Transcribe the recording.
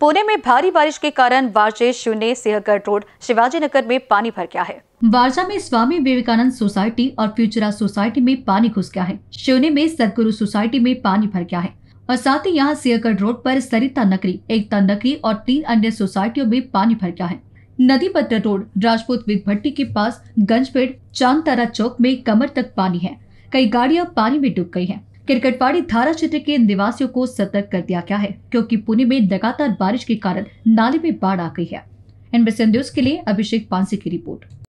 पुणे में भारी बारिश के कारण वारजे शून्य सिंहगढ़ रोड शिवाजी नगर में पानी भर गया है वारजा में स्वामी विवेकानंद सोसाइटी और फ्यूचरा सोसाइटी में पानी घुस गया है शून्य में सदगुरु सोसाइटी में पानी भर गया है और साथ ही यहाँ सिंहगढ़ रोड पर सरिता नगरी एकता नगरी और तीन अन्य सोसाइटियों में पानी भर गया है नदी पत्र रोड राजपूत विद भट्टी के पास गंजपेड़ चांद तारा चौक में कमर तक पानी है कई गाड़ियां पानी में डूब गई है किरकटवाड़ी थाना क्षेत्र के निवासियों को सतर्क कर दिया गया है क्योंकि पुणे में लगातार बारिश के कारण नाले में बाढ़ आ गई है एनबीसी न्यूज के लिए अभिषेक पांसी की रिपोर्ट